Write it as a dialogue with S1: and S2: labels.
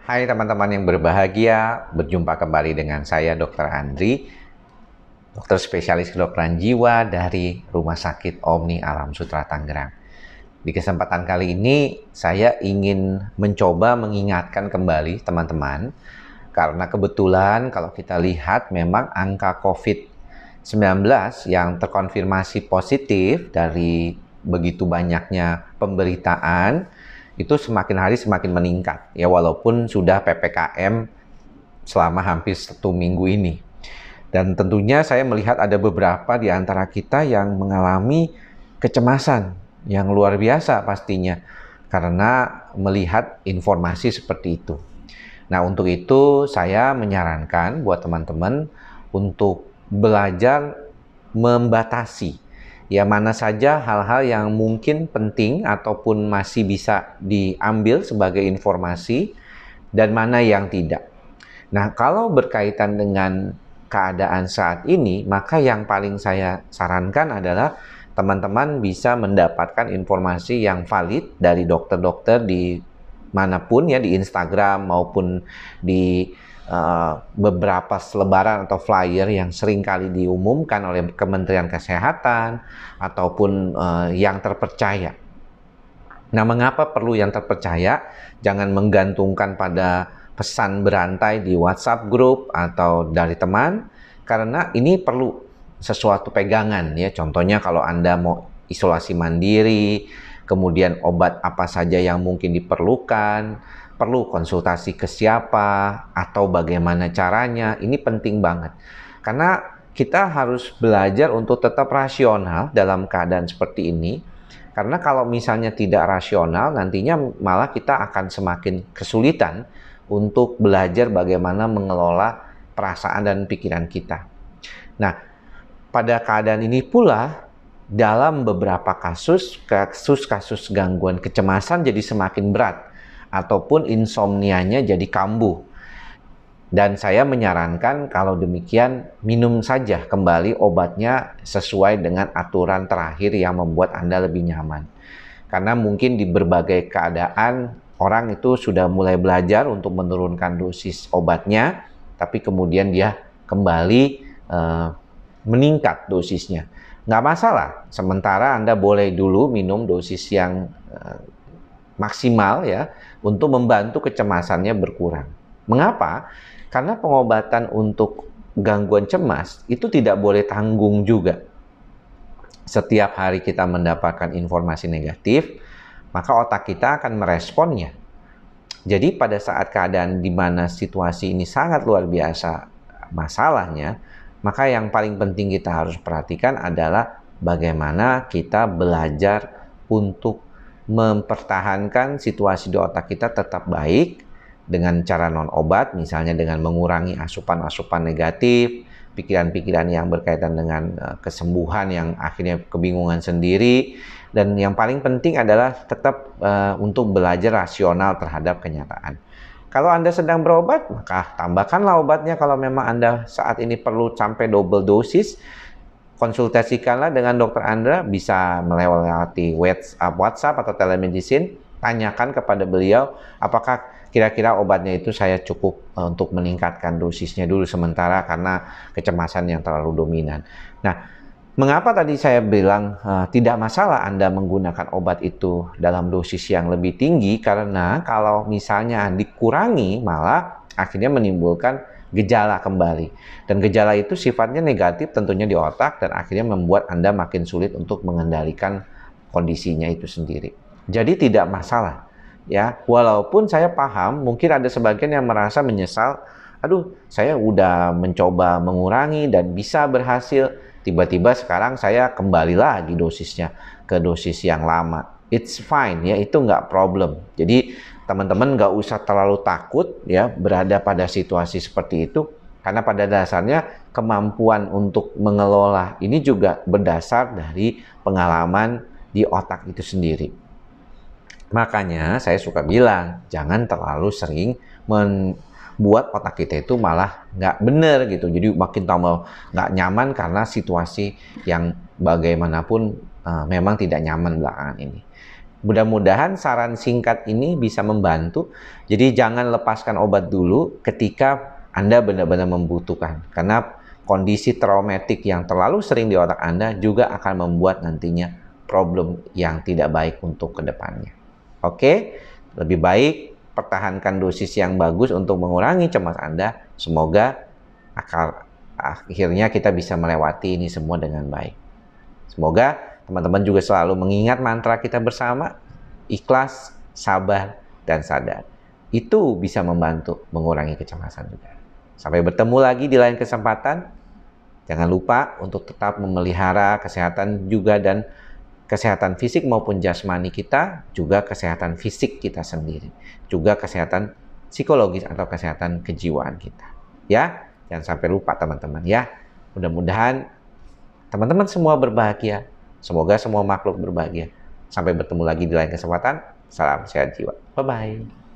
S1: Hai teman-teman yang berbahagia, berjumpa kembali dengan saya Dr. Andri, dokter spesialis kedokteran jiwa dari Rumah Sakit Omni Alam Sutra Tangerang. Di kesempatan kali ini saya ingin mencoba mengingatkan kembali teman-teman karena kebetulan kalau kita lihat memang angka COVID-19 yang terkonfirmasi positif dari begitu banyaknya pemberitaan itu semakin hari semakin meningkat ya walaupun sudah PPKM selama hampir satu minggu ini. Dan tentunya saya melihat ada beberapa di antara kita yang mengalami kecemasan yang luar biasa pastinya karena melihat informasi seperti itu. Nah, untuk itu saya menyarankan buat teman-teman untuk belajar membatasi ya mana saja hal-hal yang mungkin penting ataupun masih bisa diambil sebagai informasi dan mana yang tidak. Nah, kalau berkaitan dengan keadaan saat ini, maka yang paling saya sarankan adalah teman-teman bisa mendapatkan informasi yang valid dari dokter-dokter di manapun ya di Instagram maupun di Eh, beberapa selebaran atau flyer yang sering kali diumumkan oleh Kementerian Kesehatan ataupun uh, yang terpercaya. Nah, mengapa perlu yang terpercaya? Jangan menggantungkan pada pesan berantai di WhatsApp grup atau dari teman karena ini perlu sesuatu pegangan ya. Contohnya kalau Anda mau isolasi mandiri, kemudian obat apa saja yang mungkin diperlukan, perlu konsultasi ke siapa atau bagaimana caranya, ini penting banget. Karena kita harus belajar untuk tetap rasional dalam keadaan seperti ini. Karena kalau misalnya tidak rasional, nantinya malah kita akan semakin kesulitan untuk belajar bagaimana mengelola perasaan dan pikiran kita. Nah, pada keadaan ini pula, dalam beberapa kasus, kasus-kasus gangguan kecemasan jadi semakin berat ataupun insomnianya jadi kambuh. Dan saya menyarankan kalau demikian minum saja kembali obatnya sesuai dengan aturan terakhir yang membuat Anda lebih nyaman. Karena mungkin di berbagai keadaan orang itu sudah mulai belajar untuk menurunkan dosis obatnya, tapi kemudian dia kembali eh, meningkat dosisnya. Nggak masalah, sementara Anda boleh dulu minum dosis yang eh, maksimal ya untuk membantu kecemasannya berkurang. Mengapa? Karena pengobatan untuk gangguan cemas itu tidak boleh tanggung juga. Setiap hari kita mendapatkan informasi negatif, maka otak kita akan meresponnya. Jadi pada saat keadaan di mana situasi ini sangat luar biasa masalahnya, maka yang paling penting kita harus perhatikan adalah bagaimana kita belajar untuk mempertahankan situasi di otak kita tetap baik dengan cara non obat, misalnya dengan mengurangi asupan-asupan negatif, pikiran-pikiran yang berkaitan dengan eh, kesembuhan yang akhirnya kebingungan sendiri, dan yang paling penting adalah tetap uh, untuk belajar rasional terhadap kenyataan. Kalau Anda sedang berobat, maka tambahkanlah obatnya kalau memang Anda saat ini perlu sampai double dosis konsultasikanlah dengan dokter Anda bisa melewati uh, WhatsApp atau telemedicine tanyakan kepada beliau apakah kira-kira obatnya itu saya cukup uh, untuk meningkatkan dosisnya dulu sementara karena kecemasan yang terlalu dominan. Nah, Mengapa tadi saya bilang uh, tidak masalah Anda menggunakan obat itu dalam dosis yang lebih tinggi? Karena kalau misalnya dikurangi, malah akhirnya menimbulkan gejala kembali. Dan gejala itu sifatnya negatif tentunya di otak dan akhirnya membuat Anda makin sulit untuk mengendalikan kondisinya itu sendiri. Jadi tidak masalah ya. Walaupun saya paham mungkin ada sebagian yang merasa menyesal, aduh, saya udah mencoba mengurangi dan bisa berhasil, tiba-tiba sekarang saya kembali lagi dosisnya ke dosis yang lama. It's fine ya, itu nggak problem. Jadi teman-teman nggak usah terlalu takut ya berada pada situasi seperti itu karena pada dasarnya kemampuan untuk mengelola ini juga berdasar dari pengalaman di otak itu sendiri. Makanya saya suka bilang jangan terlalu sering membuat otak kita itu malah nggak bener gitu. Jadi makin tambah nggak nyaman karena situasi yang bagaimanapun uh, memang tidak nyaman belakangan ini. Mudah-mudahan saran singkat ini bisa membantu. Jadi jangan lepaskan obat dulu ketika Anda benar-benar membutuhkan. Karena kondisi traumatik yang terlalu sering di otak Anda juga akan membuat nantinya problem yang tidak baik untuk kedepannya. Oke, lebih baik pertahankan dosis yang bagus untuk mengurangi cemas Anda. Semoga akal, akhirnya kita bisa melewati ini semua dengan baik. Semoga Teman-teman juga selalu mengingat mantra kita bersama, ikhlas, sabar, dan sadar. Itu bisa membantu mengurangi kecemasan juga. Sampai bertemu lagi di lain kesempatan. Jangan lupa untuk tetap memelihara kesehatan juga dan kesehatan fisik maupun jasmani kita, juga kesehatan fisik kita sendiri, juga kesehatan psikologis atau kesehatan kejiwaan kita. Ya, jangan sampai lupa teman-teman ya. Mudah-mudahan teman-teman semua berbahagia Semoga semua makhluk berbahagia. Sampai bertemu lagi di lain kesempatan. Salam sehat jiwa. Bye-bye.